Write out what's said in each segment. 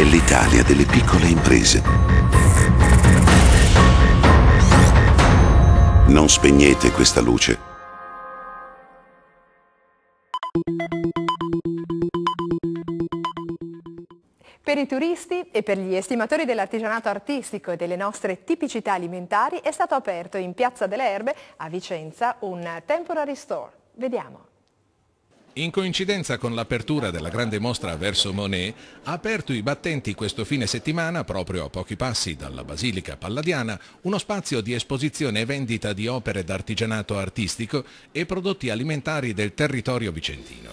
è l'Italia delle piccole imprese. Non spegnete questa luce. Per i turisti e per gli estimatori dell'artigianato artistico e delle nostre tipicità alimentari è stato aperto in Piazza delle Erbe a Vicenza un temporary store. Vediamo. In coincidenza con l'apertura della grande mostra verso Monet, ha aperto i battenti questo fine settimana, proprio a pochi passi dalla Basilica Palladiana, uno spazio di esposizione e vendita di opere d'artigianato artistico e prodotti alimentari del territorio vicentino.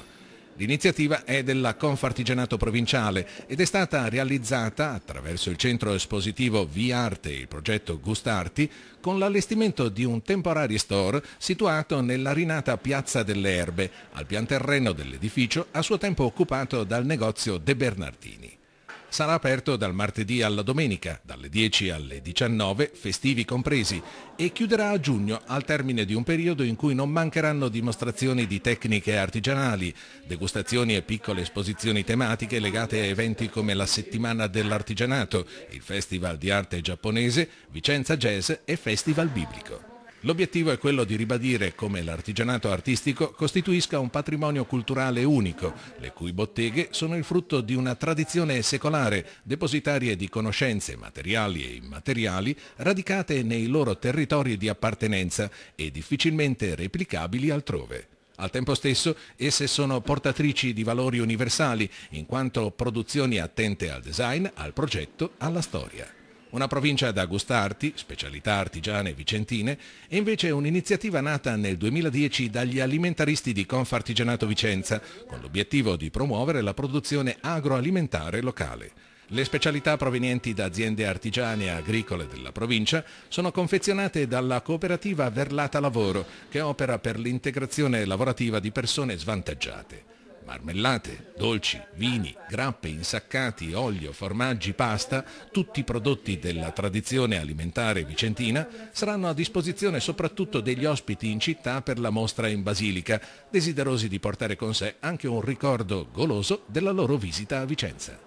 L'iniziativa è della Confartigianato Provinciale ed è stata realizzata attraverso il centro espositivo Via Arte e il progetto Gustarti, con l'allestimento di un temporary store situato nella rinata Piazza delle Erbe, al pianterreno dell'edificio a suo tempo occupato dal negozio De Bernardini sarà aperto dal martedì alla domenica, dalle 10 alle 19, festivi compresi, e chiuderà a giugno al termine di un periodo in cui non mancheranno dimostrazioni di tecniche artigianali, degustazioni e piccole esposizioni tematiche legate a eventi come la Settimana dell'Artigianato, il Festival di Arte Giapponese, Vicenza Jazz e Festival Biblico. L'obiettivo è quello di ribadire come l'artigianato artistico costituisca un patrimonio culturale unico, le cui botteghe sono il frutto di una tradizione secolare, depositarie di conoscenze materiali e immateriali radicate nei loro territori di appartenenza e difficilmente replicabili altrove. Al tempo stesso esse sono portatrici di valori universali, in quanto produzioni attente al design, al progetto, alla storia. Una provincia da gustarti, specialità artigiane vicentine, è invece un'iniziativa nata nel 2010 dagli alimentaristi di Confartigianato Vicenza, con l'obiettivo di promuovere la produzione agroalimentare locale. Le specialità provenienti da aziende artigiane e agricole della provincia sono confezionate dalla cooperativa Verlata Lavoro, che opera per l'integrazione lavorativa di persone svantaggiate marmellate, dolci, vini, grappe, insaccati, olio, formaggi, pasta, tutti i prodotti della tradizione alimentare vicentina, saranno a disposizione soprattutto degli ospiti in città per la mostra in Basilica, desiderosi di portare con sé anche un ricordo goloso della loro visita a Vicenza.